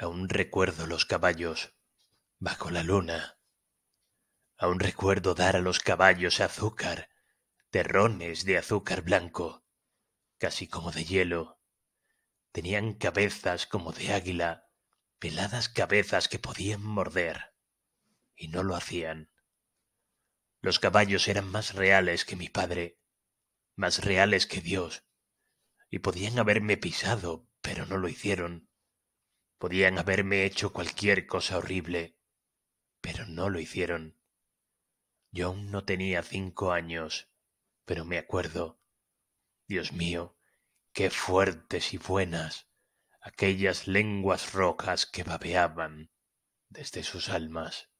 Aún recuerdo los caballos bajo la luna. Aún recuerdo dar a los caballos azúcar, terrones de azúcar blanco, casi como de hielo. Tenían cabezas como de águila, peladas cabezas que podían morder. Y no lo hacían. Los caballos eran más reales que mi padre, más reales que Dios, y podían haberme pisado, pero no lo hicieron Podían haberme hecho cualquier cosa horrible, pero no lo hicieron. Yo aún no tenía cinco años, pero me acuerdo. Dios mío, qué fuertes y buenas aquellas lenguas rojas que babeaban desde sus almas.